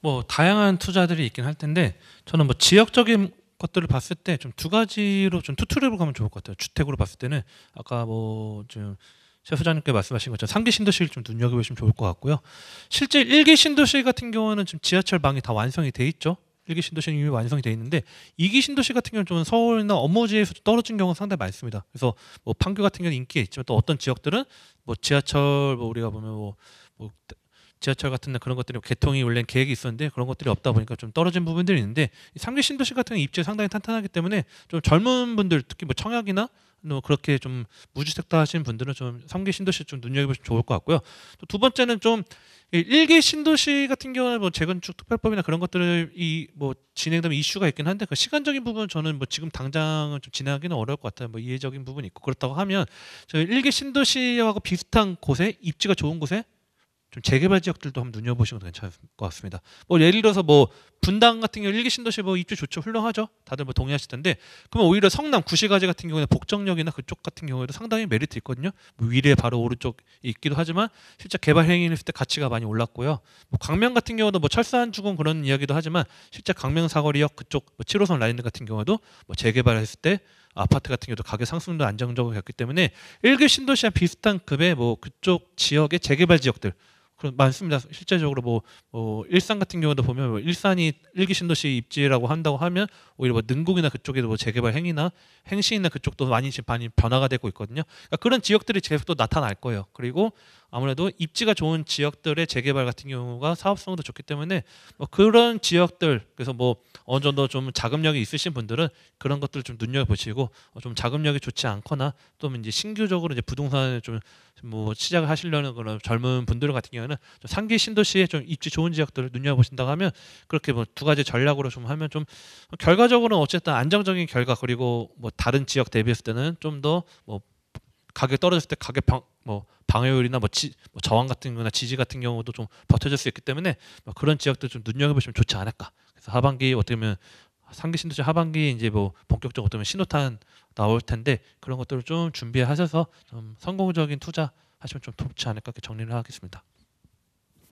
뭐 다양한 투자들이 있긴 할 텐데 저는 뭐 지역적인 것들을 봤을 때 좀 두 가지로 좀투트랙으 가면 좋을 것 같아요. 주택으로 봤을 때는 아까 뭐 좀 최 소장님께 말씀하신 것처럼 상기 신도시를 좀 눈여겨보시면 좋을 것 같고요. 실제 일기 신도시 같은 경우는 지금 지하철 방이 다 완성이 돼 있죠. 일기 신도시는 이미 완성이 돼 있는데 이기 신도시 같은 경우는 좀 서울이나 업무지에서 떨어진 경우가 상당히 많습니다. 그래서 뭐 판교 같은 경우는 인기 있지만 또 어떤 지역들은 뭐 지하철 뭐 우리가 보면 뭐, 뭐 지하철 같은 데 그런 것들이 개통이 원래 계획이 있었는데 그런 것들이 없다 보니까 좀 떨어진 부분들이 있는데 상계 신도시 같은 입지 상당히 탄탄하기 때문에 좀 젊은 분들 특히 뭐 청약이나 뭐 그렇게 좀 무주택다 하시는 분들은 좀 상계 신도시 좀 눈여겨보시면 좋을 것 같고요. 또 두 번째는 좀 일개 신도시 같은 경우는 뭐 재건축 특별법이나 그런 것들이뭐 진행되면 이슈가 있긴 한데 그 시간적인 부분 저는 뭐 지금 당장 좀 진행하기는 어려울 것 같아요. 뭐 이해적인 부분이 있고 그렇다고 하면 저 일개 신도시하고 비슷한 곳에 입지가 좋은 곳에 좀 재개발 지역들도 한번 눈여보시면 괜찮을 것 같습니다. 뭐 예를 들어서 뭐 분당 같은 경우 일기 신도시 뭐 입주 좋죠, 훌륭하죠. 다들 뭐 동의하실 텐데 그러면 오히려 성남 구시가지 같은 경우는 복정역이나 그쪽 같은 경우에도 상당히 메리트 있거든요. 뭐 위례 바로 오른쪽 있기도 하지만 실제 개발 행위를 했을 때 가치가 많이 올랐고요. 뭐 강명 같은 경우도 뭐 철산 주공 그런 이야기도 하지만 실제 강명 사거리역 그쪽 뭐 7호선 라인 같은 경우도 뭐 재개발했을 때 아파트 같은 경우도 가격 상승도 안정적이었기 때문에 일기 신도시와 비슷한 급의 뭐 그쪽 지역의 재개발 지역들 그런 많습니다. 실제적으로 뭐, 뭐 일산 같은 경우도 보면 뭐 일산이 일기 신도시 입지라고 한다고 하면 오히려 뭐 능곡이나 그쪽에도 뭐 재개발 행위나 행시나 그쪽도 많이 많이 변화가 되고 있거든요. 그러니까 그런 지역들이 계속 또 나타날 거예요. 그리고 아무래도 입지가 좋은 지역들의 재개발 같은 경우가 사업성도 좋기 때문에 뭐 그런 지역들 그래서 뭐 어느 정도 좀 자금력이 있으신 분들은 그런 것들 좀 눈여겨 보시고 어, 좀 자금력이 좋지 않거나 또는 이제 신규적으로 이제 부동산을 좀 뭐 시작을 하시려는 그런 젊은 분들 같은 경우는 에좀 상기 신도시에 좀 입지 좋은 지역들을 눈여겨 보신다고 하면 그렇게 뭐 두 가지 전략으로 좀 하면 좀 결과적으로는 어쨌든 안정적인 결과 그리고 뭐 다른 지역 대비했을 때는 좀 더 뭐 가격 떨어졌을 때 가격 뭐 방해율이나 뭐, 지, 뭐 저항 같은 거나 지지 같은 경우도 좀 버텨줄 수 있기 때문에 뭐 그런 지역들 좀 눈여겨보시면 좋지 않을까. 그래서 하반기 어떻게 보면 상기 신도시 하반기 이제 뭐 본격적으로 어떻게 보면 신호탄 나올 텐데 그런 것들을 좀 준비하셔서 좀 성공적인 투자 하시면 좀좋지 않을까 이렇게 정리를 하겠습니다.